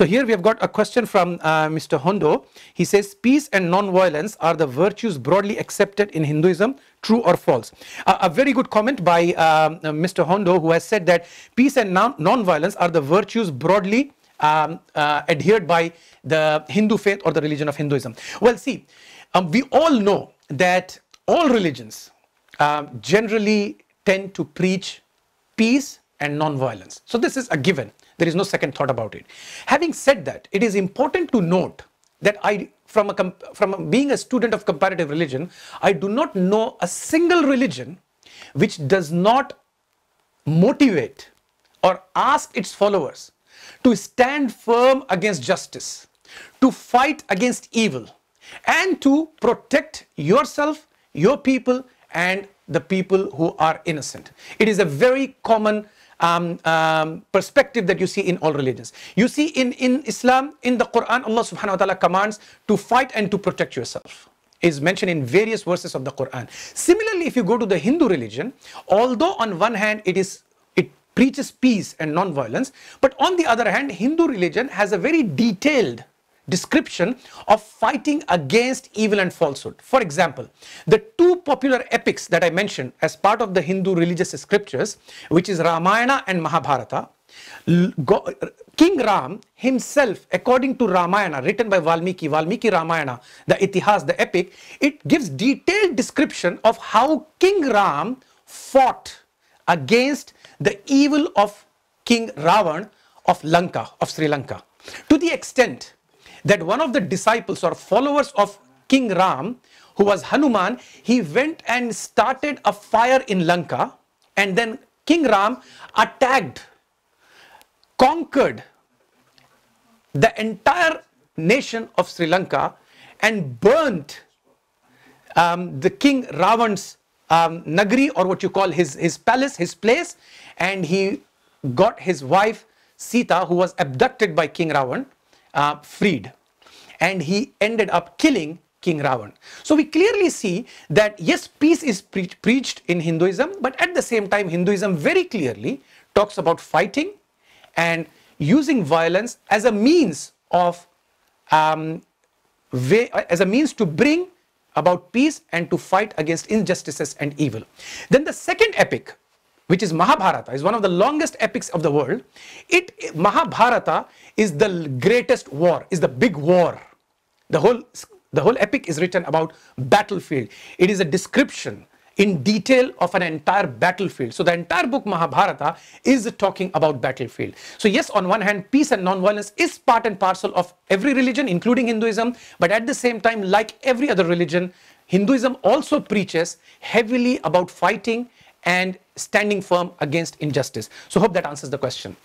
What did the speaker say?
So here we have got a question from uh, Mr. Hondo. He says, peace and non-violence are the virtues broadly accepted in Hinduism, true or false? Uh, a very good comment by um, uh, Mr. Hondo who has said that peace and non-violence are the virtues broadly um, uh, adhered by the Hindu faith or the religion of Hinduism. Well, see, um, we all know that all religions um, generally tend to preach peace and non-violence. So this is a given. There is no second thought about it. Having said that, it is important to note that I, from, a, from a, being a student of comparative religion, I do not know a single religion which does not motivate or ask its followers to stand firm against justice, to fight against evil, and to protect yourself, your people, and the people who are innocent. It is a very common um, um, perspective that you see in all religions. You see in, in Islam, in the Quran, Allah subhanahu wa ta'ala commands to fight and to protect yourself is mentioned in various verses of the Quran. Similarly, if you go to the Hindu religion, although on one hand it is it preaches peace and non-violence, but on the other hand, Hindu religion has a very detailed description of fighting against evil and falsehood. For example, the two popular epics that I mentioned as part of the Hindu religious scriptures, which is Ramayana and Mahabharata, King Ram himself, according to Ramayana, written by Valmiki, Valmiki Ramayana, the Itihas, the epic, it gives detailed description of how King Ram fought against the evil of King Ravan of Lanka, of Sri Lanka. To the extent that one of the disciples or followers of King Ram, who was Hanuman, he went and started a fire in Lanka and then King Ram attacked, conquered the entire nation of Sri Lanka and burnt um, the king Ravan's um, Nagri or what you call his, his palace, his place and he got his wife Sita who was abducted by king Ravan uh, freed. And he ended up killing King Ravan. So we clearly see that yes, peace is pre preached in Hinduism, but at the same time, Hinduism very clearly talks about fighting and using violence as a means of um, way, as a means to bring about peace and to fight against injustices and evil. Then the second epic which is Mahabharata, is one of the longest epics of the world. It Mahabharata is the greatest war, is the big war. The whole the whole epic is written about battlefield. It is a description in detail of an entire battlefield. So the entire book Mahabharata is talking about battlefield. So yes, on one hand, peace and non-violence is part and parcel of every religion, including Hinduism. But at the same time, like every other religion, Hinduism also preaches heavily about fighting and standing firm against injustice. So hope that answers the question.